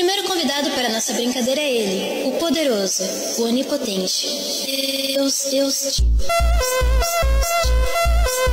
O primeiro convidado para nossa brincadeira é ele, o poderoso, o onipotente. Deus, Deus.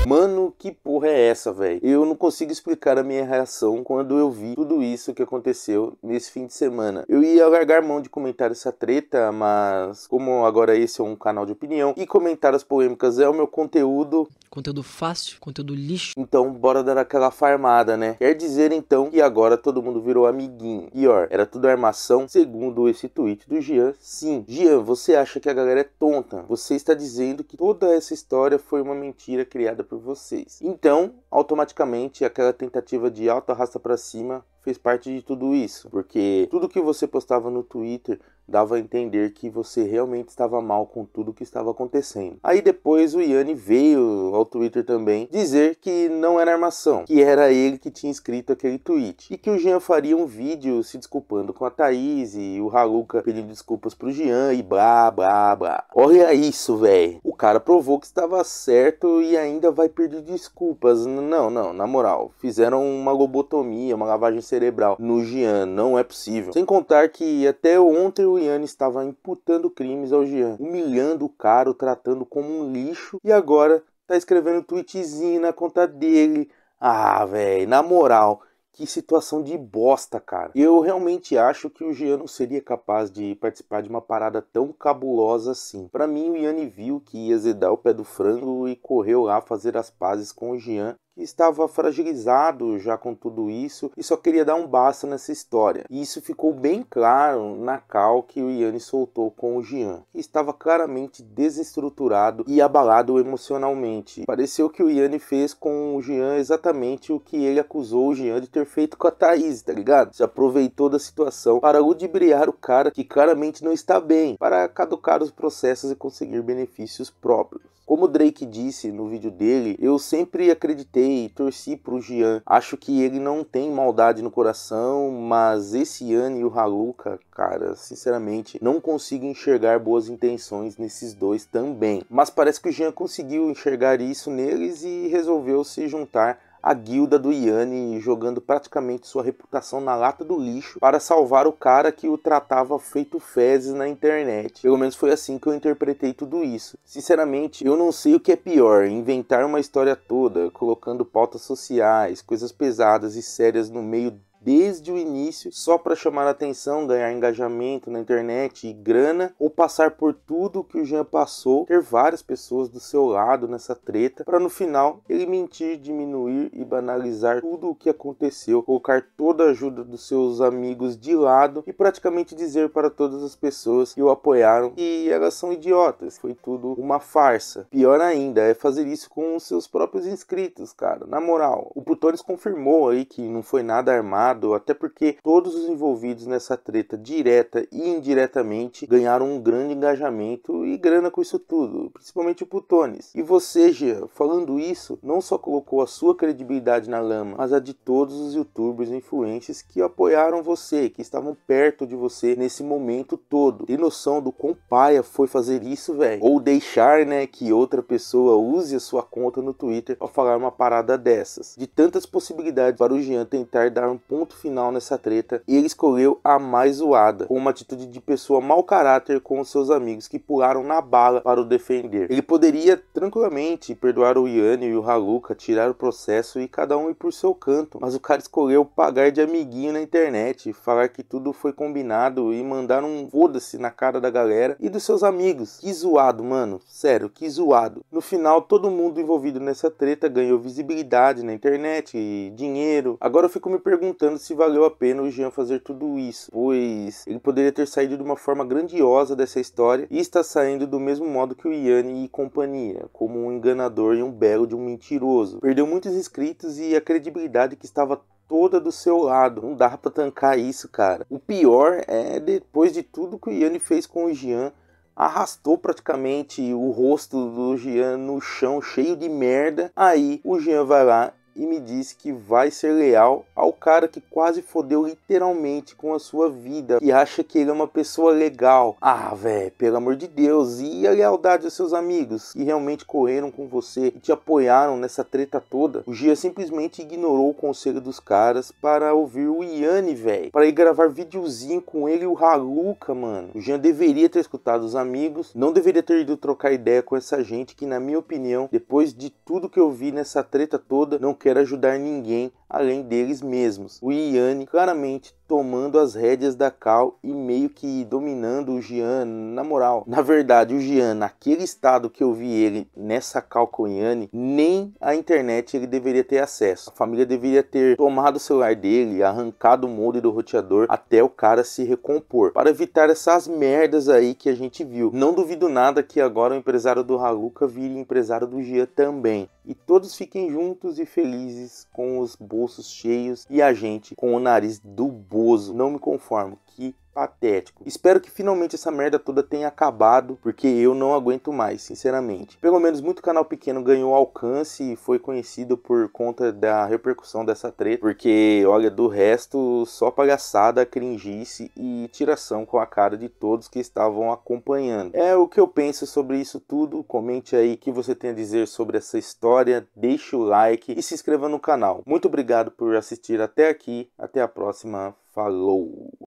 Mano, que porra é essa, velho? Eu não consigo explicar a minha reação quando eu vi tudo isso que aconteceu nesse fim de semana. Eu ia largar mão de comentar essa treta, mas como agora esse é um canal de opinião e comentar as polêmicas é o meu conteúdo, Conteúdo fácil, conteúdo lixo. Então, bora dar aquela farmada, né? Quer dizer então que agora todo mundo virou amiguinho. Pior, era tudo armação, segundo esse tweet do Gian. Sim, Gian, você acha que a galera é tonta? Você está dizendo que toda essa história foi uma mentira criada por vocês. Então, automaticamente, aquela tentativa de alta raça para cima fez parte de tudo isso, porque tudo que você postava no Twitter dava a entender que você realmente estava mal com tudo que estava acontecendo. Aí depois o Yanni veio ao Twitter também dizer que não era armação, que era ele que tinha escrito aquele tweet e que o Jean faria um vídeo se desculpando com a Thaís e o Haruka pedindo desculpas pro Jean e blá blá blá. Olha isso, velho. O cara provou que estava certo e ainda vai pedir desculpas. Não, não, na moral, fizeram uma lobotomia, uma lavagem cerebral cerebral no Jean. Não é possível. Sem contar que até ontem o Ian estava imputando crimes ao Jean, humilhando o cara, o tratando como um lixo e agora tá escrevendo um tweetzinho na conta dele. Ah, velho, na moral, que situação de bosta, cara. Eu realmente acho que o Jean não seria capaz de participar de uma parada tão cabulosa assim. Para mim, o Yanni viu que ia zedar o pé do frango e correu lá fazer as pazes com o Jean que estava fragilizado já com tudo isso e só queria dar um basta nessa história. E isso ficou bem claro na cal que o Yanni soltou com o Jean, que estava claramente desestruturado e abalado emocionalmente. Pareceu que o Yanni fez com o Jean exatamente o que ele acusou o Jean de ter feito com a Thaís, tá ligado? Se aproveitou da situação para ludibriar o cara que claramente não está bem, para caducar os processos e conseguir benefícios próprios. Como o Drake disse no vídeo dele, eu sempre acreditei e torci pro Gian. Acho que ele não tem maldade no coração, mas esse Yan e o Haluka, cara, sinceramente, não consigo enxergar boas intenções nesses dois também. Mas parece que o Gian conseguiu enxergar isso neles e resolveu se juntar a guilda do Yanni jogando praticamente sua reputação na lata do lixo para salvar o cara que o tratava feito fezes na internet. Pelo menos foi assim que eu interpretei tudo isso. Sinceramente, eu não sei o que é pior, inventar uma história toda, colocando pautas sociais, coisas pesadas e sérias no meio desde o início só para chamar atenção, ganhar engajamento na internet e grana, ou passar por tudo que o Jean passou, ter várias pessoas do seu lado nessa treta, para no final ele mentir, diminuir e banalizar tudo o que aconteceu, colocar toda a ajuda dos seus amigos de lado e praticamente dizer para todas as pessoas que o apoiaram que elas são idiotas, foi tudo uma farsa. Pior ainda é fazer isso com os seus próprios inscritos, cara. Na moral, o Putones confirmou aí que não foi nada armado até porque todos os envolvidos nessa treta, direta e indiretamente, ganharam um grande engajamento e grana com isso tudo, principalmente o Putones. E você, Jean, falando isso, não só colocou a sua credibilidade na lama, mas a de todos os youtubers e influencers que apoiaram você, que estavam perto de você nesse momento todo. Tem noção do quão paia foi fazer isso, velho? Ou deixar, né, que outra pessoa use a sua conta no Twitter ao falar uma parada dessas. De tantas possibilidades para o Jean tentar dar um ponto ponto final nessa treta e ele escolheu a mais zoada, com uma atitude de pessoa mau caráter com os seus amigos que pularam na bala para o defender. Ele poderia tranquilamente perdoar o Yanni e o Haluka, tirar o processo e cada um ir por seu canto, mas o cara escolheu pagar de amiguinho na internet, falar que tudo foi combinado e mandar um foda-se na cara da galera e dos seus amigos. Que zoado, mano, sério, que zoado. No final, todo mundo envolvido nessa treta ganhou visibilidade na internet e dinheiro. Agora eu fico me perguntando perguntando se valeu a pena o Jean fazer tudo isso, pois ele poderia ter saído de uma forma grandiosa dessa história e está saindo do mesmo modo que o Yanni e companhia, como um enganador e um belo de um mentiroso. Perdeu muitos inscritos e a credibilidade que estava toda do seu lado. Não dá para tancar isso, cara. O pior é depois de tudo que o Yanni fez com o Jean, arrastou praticamente o rosto do Jean no chão, cheio de merda. Aí o Jean vai lá e me disse que vai ser leal ao cara que quase fodeu literalmente com a sua vida e acha que ele é uma pessoa legal. Ah, velho, pelo amor de Deus, e a lealdade aos seus amigos que realmente correram com você e te apoiaram nessa treta toda? O Gia simplesmente ignorou o conselho dos caras para ouvir o Iane, velho, para ir gravar videozinho com ele e o Haluca, mano. O Jean deveria ter escutado os amigos, não deveria ter ido trocar ideia com essa gente que, na minha opinião, depois de tudo que eu vi nessa treta toda, não quer quer ajudar ninguém além deles mesmos. O Iane claramente tomando as rédeas da Cal e meio que dominando o Gian na moral. Na verdade, o Gian, naquele estado que eu vi ele nessa Cal com o Iane, nem a internet ele deveria ter acesso. A família deveria ter tomado o celular dele, arrancado o molde do roteador até o cara se recompor, para evitar essas merdas aí que a gente viu. Não duvido nada que agora o empresário do Haluka vire empresário do Gian também. E todos fiquem juntos e felizes felizes com os bolsos cheios e a gente com o nariz do bozo. Não me conformo que patético. Espero que finalmente essa merda toda tenha acabado, porque eu não aguento mais, sinceramente. Pelo menos muito canal pequeno ganhou alcance e foi conhecido por conta da repercussão dessa treta, porque olha, do resto só palhaçada, cringice e tiração com a cara de todos que estavam acompanhando. É o que eu penso sobre isso tudo. Comente aí o que você tem a dizer sobre essa história, deixe o like e se inscreva no canal. Muito obrigado por assistir até aqui. Até a próxima. Falou!